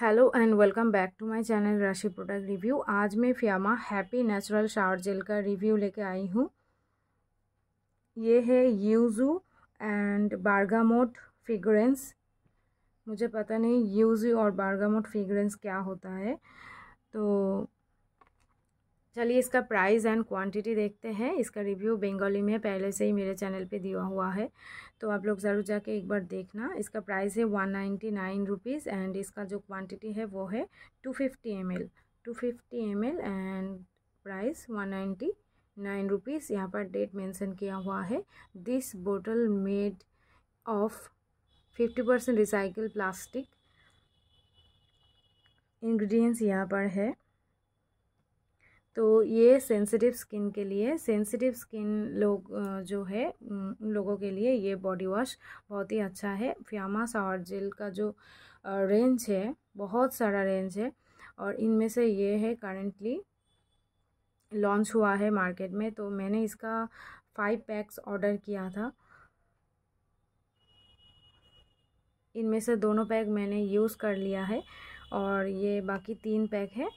hello and welcome back to my channel Rashi product review आज मैं Fiama happy natural shower gel का review लेके आई हूँ ये है यूजू एंड बारगामोट फिग्रेंस मुझे पता नहीं यूजू और बारगामोट फिग्रेंस क्या होता है तो चलिए इसका प्राइस एंड क्वांटिटी देखते हैं इसका रिव्यू बंगाली में पहले से ही मेरे चैनल पे दिया हुआ है तो आप लोग ज़रूर जाके एक बार देखना इसका प्राइस है one ninety nine rupees and इसका जो क्वांटिटी है वो है two fifty M L two fifty M L and price one ninety nine rupees यहाँ पर डेट मैंसन किया हुआ है this bottle made of fifty percent recycle plastic ingredients यहाँ पर है तो ये सेंसिटिव स्किन के लिए सेंसिटिव स्किन लोग जो है उन लोगों के लिए ये बॉडी वॉश बहुत ही अच्छा है फ्यामा सावर जेल का जो रेंज है बहुत सारा रेंज है और इनमें से ये है करेंटली लॉन्च हुआ है मार्केट में तो मैंने इसका फाइव पैक्स ऑर्डर किया था इनमें से दोनों पैक मैंने यूज़ कर लिया है और ये बाकी तीन पैक है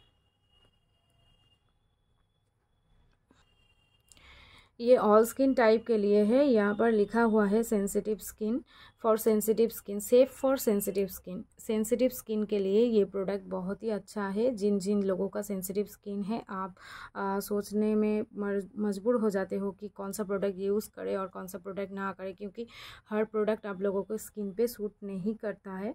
ये ऑल स्किन टाइप के लिए है यहाँ पर लिखा हुआ है sensitive skin for sensitive skin safe for sensitive skin sensitive skin के लिए ये प्रोडक्ट बहुत ही अच्छा है जिन जिन लोगों का सेंसिटिव स्किन है आप आ, सोचने में मजबूर हो जाते हो कि कौन सा प्रोडक्ट यूज़ करें और कौन सा प्रोडक्ट ना करें क्योंकि हर प्रोडक्ट आप लोगों को स्किन पर सूट नहीं करता है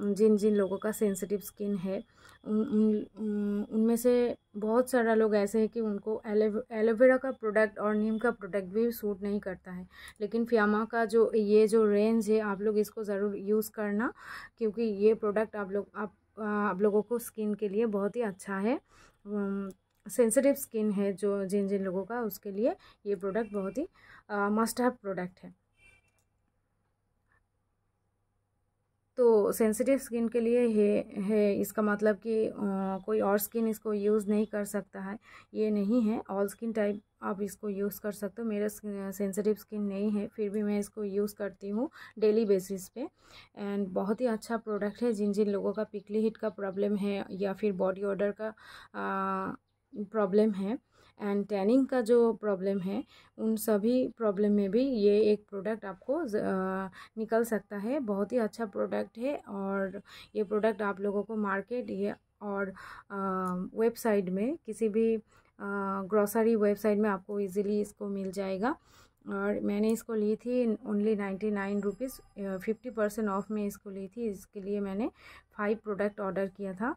जिन जिन लोगों का सेंसिटिव स्किन है उन उन उनमें से बहुत सारा लोग ऐसे हैं कि उनको एलोवे एलोवेरा का प्रोडक्ट और नीम का प्रोडक्ट भी सूट नहीं करता है लेकिन फ्यामा का जो ये जो रेंज है आप लोग इसको ज़रूर यूज़ करना क्योंकि ये प्रोडक्ट आप लोग आप आप लोगों को स्किन के लिए बहुत ही अच्छा है सेंसिटिव स्किन है जो जिन जिन लोगों का उसके लिए ये प्रोडक्ट बहुत ही मस्ट हैव प्रोडक्ट है तो सेंसिटिव स्किन के लिए है है इसका मतलब कि कोई और स्किन इसको यूज़ नहीं कर सकता है ये नहीं है ऑल स्किन टाइप आप इसको यूज़ कर सकते हो मेरा सेंसिटिव स्किन नहीं है फिर भी मैं इसको यूज़ करती हूँ डेली बेसिस पे एंड बहुत ही अच्छा प्रोडक्ट है जिन जिन लोगों का पिकली हिट का प्रॉब्लम है या फिर बॉडी ऑर्डर का प्रॉब्लम है एंड टैनिंग का जो प्रॉब्लम है उन सभी प्रॉब्लम में भी ये एक प्रोडक्ट आपको निकल सकता है बहुत ही अच्छा प्रोडक्ट है और ये प्रोडक्ट आप लोगों को मार्केट या और वेबसाइट में किसी भी ग्रॉसरी वेबसाइट में आपको इजीली इसको मिल जाएगा और मैंने इसको ली थी only ninety nine rupees fifty percent off में इसको ली थी इसके लिए मैंने फाइव प्रोडक्ट ऑर्डर किया था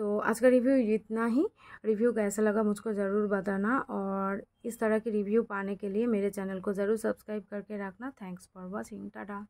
तो आज का रिव्यू इतना ही रिव्यू कैसा लगा मुझको ज़रूर बताना और इस तरह की रिव्यू पाने के लिए मेरे चैनल को ज़रूर सब्सक्राइब करके रखना थैंक्स फॉर वॉचिंग टाटा